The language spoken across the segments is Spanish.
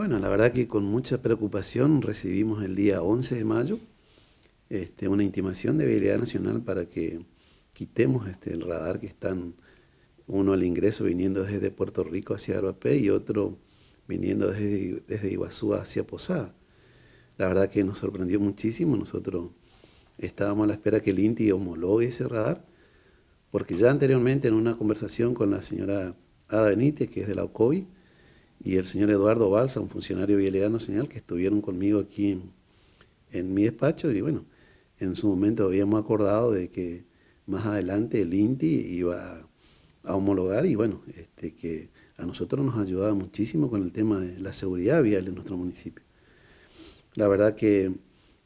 Bueno, la verdad que con mucha preocupación recibimos el día 11 de mayo este, una intimación de Vialidad Nacional para que quitemos este, el radar que están, uno al ingreso viniendo desde Puerto Rico hacia Arbapé y otro viniendo desde, desde Iguazú hacia Posada. La verdad que nos sorprendió muchísimo, nosotros estábamos a la espera que el INTI homologue ese radar, porque ya anteriormente en una conversación con la señora Ada Benítez, que es de la OCOVI, y el señor Eduardo Balsa, un funcionario Vialidad señal, que estuvieron conmigo aquí en, mi despacho y bueno, en su momento habíamos acordado de que más adelante el INTI iba a, homologar y bueno, este, que a nosotros nos ayudaba muchísimo con el tema de la seguridad vial en nuestro municipio. La verdad que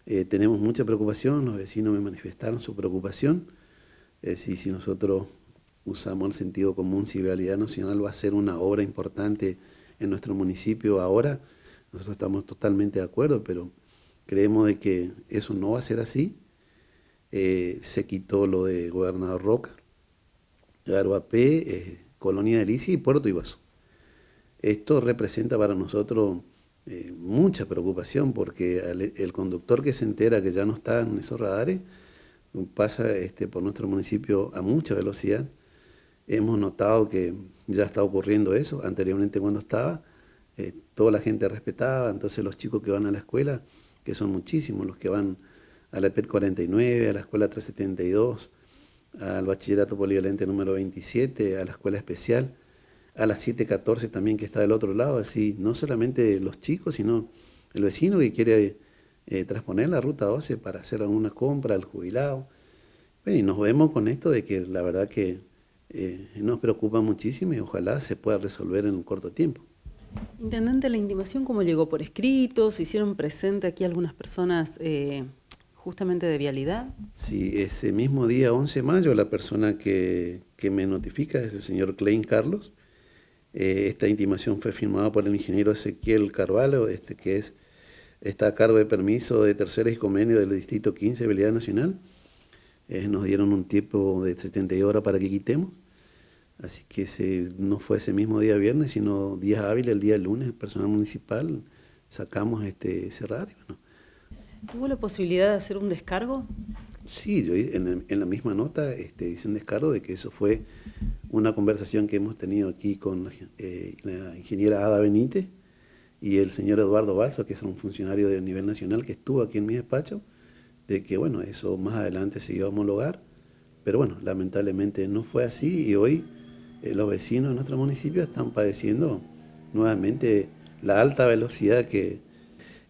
eh, tenemos mucha preocupación, los vecinos me manifestaron su preocupación, eh, si, si nosotros usamos el sentido común, si Vialidad Nacional va a ser una obra importante, en nuestro municipio ahora, nosotros estamos totalmente de acuerdo, pero creemos de que eso no va a ser así. Eh, se quitó lo de Gobernador Roca, Garuapé, eh, Colonia de y Puerto ibazo Esto representa para nosotros eh, mucha preocupación porque e, el, conductor que se entera que ya no está en esos radares pasa este, por nuestro municipio a mucha velocidad. Hemos notado que ya está ocurriendo eso. Anteriormente cuando estaba, eh, toda la gente respetaba, entonces los chicos que van a la escuela, que son muchísimos, los que van a la EPET 49, a la escuela 372, al bachillerato polivalente número 27, a la escuela especial, a la 714 también que está del otro lado, así no solamente los chicos, sino el vecino que quiere eh, transponer la ruta 12 para hacer alguna compra al jubilado. y nos vemos con esto de que la verdad que eh, nos preocupa muchísimo y ojalá se pueda resolver en un corto tiempo. Intendente, la intimación, ¿cómo llegó por escrito? ¿Se hicieron presente aquí algunas personas eh, justamente de vialidad? Sí, ese mismo día, 11 de mayo, la persona que, me notifica es el señor Klein Carlos. Eh, esta intimación fue firmada por el ingeniero Ezequiel Carvalho, este, que es, está a cargo de permiso de terceros y del Distrito 15 de Vialidad Nacional. nos dieron un tiempo de 72 horas para que quitemos. Así que no fue ese mismo día viernes, sino días hábiles, el día lunes, personal municipal sacamos este, cerrar ¿Tuvo la posibilidad de hacer un descargo? Sí, yo en, la misma nota este, hice un descargo de que eso fue una conversación que hemos tenido aquí con eh, la ingeniera Ada Benítez y el señor Eduardo Balso, que es un funcionario de nivel nacional que estuvo aquí en mi despacho, de que bueno, eso más adelante se iba a homologar, pero bueno, lamentablemente no fue así y hoy eh, los vecinos de nuestro municipio están padeciendo nuevamente la alta velocidad que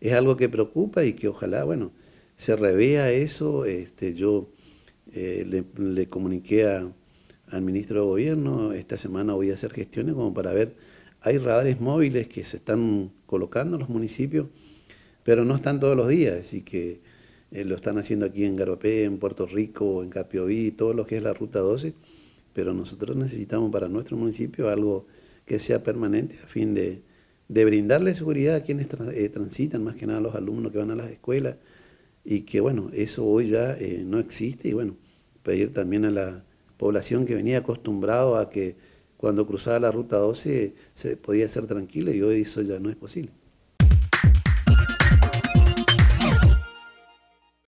es algo que preocupa y que ojalá, bueno, se revea eso. Este, yo eh, le, comuniqué al ministro de Gobierno, esta semana voy a hacer gestiones como para ver, hay radares móviles que se están colocando en los municipios, pero no están todos los días, así que eh, lo están haciendo aquí en Garopé, en Puerto Rico, en Capiobí, todo lo que es la Ruta 12 pero nosotros necesitamos para nuestro municipio algo que sea permanente a fin de, brindarle seguridad a quienes eh, transitan, más que nada a los alumnos que van a las escuelas, y que bueno, eso hoy ya eh, no existe, y bueno, pedir también a la población que venía acostumbrado a que cuando cruzaba la ruta 12 se podía ser tranquilo y hoy eso ya no es posible.